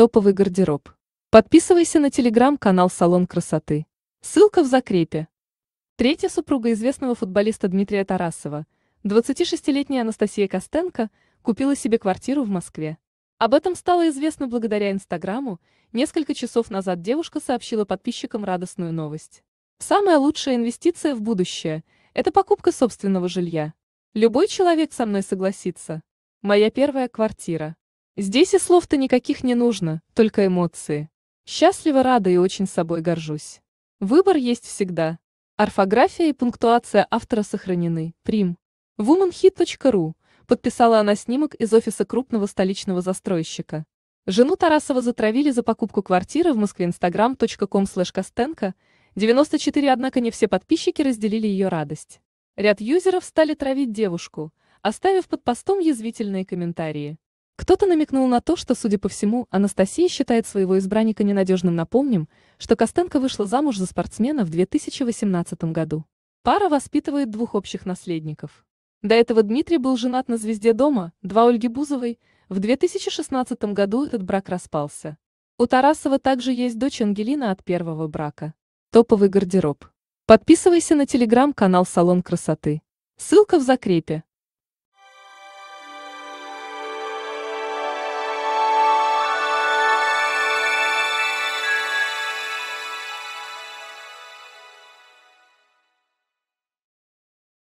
Топовый гардероб. Подписывайся на телеграм-канал «Салон красоты». Ссылка в закрепе. Третья супруга известного футболиста Дмитрия Тарасова, 26-летняя Анастасия Костенко, купила себе квартиру в Москве. Об этом стало известно благодаря Инстаграму. Несколько часов назад девушка сообщила подписчикам радостную новость. Самая лучшая инвестиция в будущее – это покупка собственного жилья. Любой человек со мной согласится. Моя первая квартира. Здесь и слов-то никаких не нужно, только эмоции. Счастлива, рада и очень собой горжусь. Выбор есть всегда. Орфография и пунктуация автора сохранены. Прим. womanhit.ru подписала она снимок из офиса крупного столичного застройщика. Жену Тарасова затравили за покупку квартиры в Москве instagram.com slash 94, однако не все подписчики разделили ее радость. Ряд юзеров стали травить девушку, оставив под постом язвительные комментарии. Кто-то намекнул на то, что, судя по всему, Анастасия считает своего избранника ненадежным. Напомним, что Костенко вышла замуж за спортсмена в 2018 году. Пара воспитывает двух общих наследников. До этого Дмитрий был женат на звезде дома, два Ольги Бузовой, в 2016 году этот брак распался. У Тарасова также есть дочь Ангелина от первого брака. Топовый гардероб. Подписывайся на телеграм-канал «Салон красоты». Ссылка в закрепе.